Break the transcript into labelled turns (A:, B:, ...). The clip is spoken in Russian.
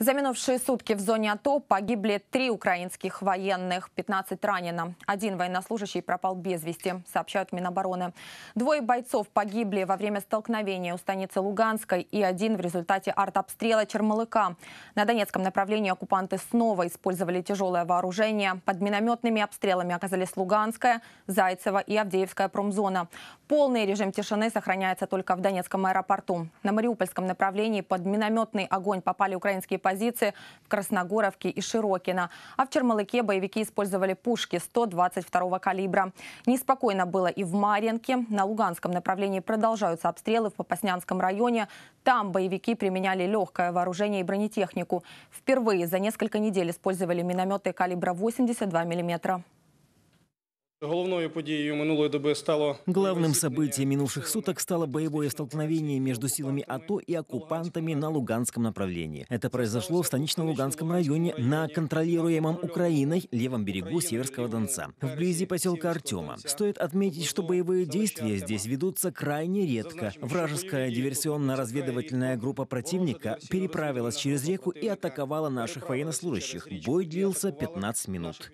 A: За минувшие сутки в зоне АТО погибли три украинских военных, 15 ранено. Один военнослужащий пропал без вести, сообщают Минобороны. Двое бойцов погибли во время столкновения у станицы Луганской и один в результате артобстрела Чермалыка. На Донецком направлении оккупанты снова использовали тяжелое вооружение. Под минометными обстрелами оказались Луганская, Зайцева и Авдеевская промзона. Полный режим тишины сохраняется только в Донецком аэропорту. На Мариупольском направлении под минометный огонь попали украинские позиции в Красногоровке и Широкино. А в Чермалыке боевики использовали пушки 122 калибра. Неспокойно было и в Марьинке. На Луганском направлении продолжаются обстрелы в Попаснянском районе. Там боевики применяли легкое вооружение и бронетехнику. Впервые за несколько недель использовали минометы калибра 82 миллиметра
B: главным событием минувших суток стало боевое столкновение между силами АТО и оккупантами на Луганском направлении. Это произошло в станично-луганском районе на контролируемом Украиной левом берегу Северского Донца, вблизи поселка Артема. Стоит отметить, что боевые действия здесь ведутся крайне редко. Вражеская диверсионно-разведывательная группа противника переправилась через реку и атаковала наших военнослужащих. Бой длился 15 минут.